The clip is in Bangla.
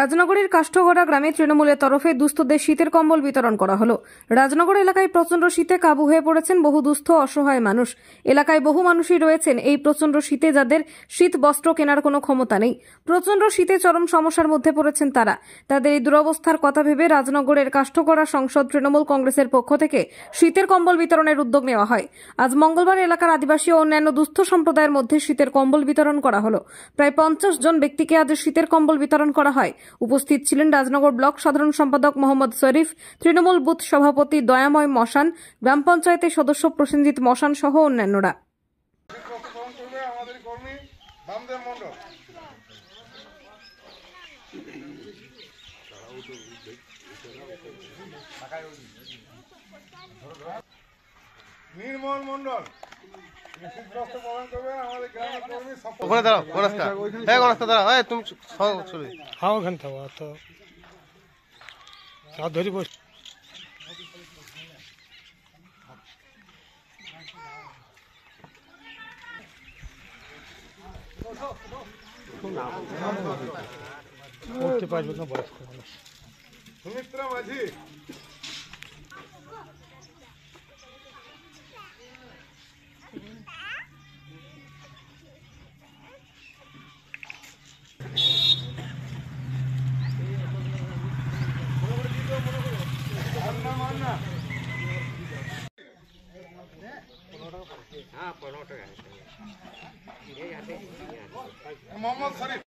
রাজনগরের কাষ্ঠগড়া গ্রামে তৃণমূলের তরফে দুস্থদের শীতের কম্বল বিতরণ করা হলো রাজনগর এলাকায় প্রচণ্ড শীতে কাবু হয়ে পড়েছেন বহু দুস্থ অসহায় মানুষ এলাকায় বহু মানুষই রয়েছেন এই প্রচণ্ড শীতে যাদের শীত বস্ত্র কেনার কোনো ক্ষমতা নেই প্রচণ্ড শীতে চরম সমস্যার মধ্যে পড়েছেন তারা তাদের এই দুরবস্থার কথা ভেবে রাজনগরের কাষ্ঠগড়া সংসদ তৃণমূল কংগ্রেসের পক্ষ থেকে শীতের কম্বল বিতরণের উদ্যোগ নেওয়া হয় আজ মঙ্গলবার এলাকার আদিবাসী ও অন্যান্য দুস্থ সম্প্রদায়ের মধ্যে শীতের কম্বল বিতরণ করা হলো প্রায় পঞ্চাশ জন ব্যক্তিকে আজ শীতের কম্বল বিতরণ করা হয় উপস্থিত ছিলেন রাজনগর ব্লক সাধারণ সম্পাদক মোহাম্মদ শরীফ তৃণমূল বুথ সভাপতি দয়াময় মশান গ্রাম পঞ্চায়েতের সদস্য প্রসেনজিৎ মশান সহ অন্যান্যরা নির্মল মন্ডল ওখানে দাঁড়াও ও রাস্তা হ্যাঁ ও রাস্তা দাঁড়াও হ্যাঁ তুমি চলে হ্যাঁ ওখানে থাকো তো হাত ধরি বস উঠতে পারবে না বয়স্ক মানুষ সুমিত্রা মাঝি মোহাম্মদ শরীফ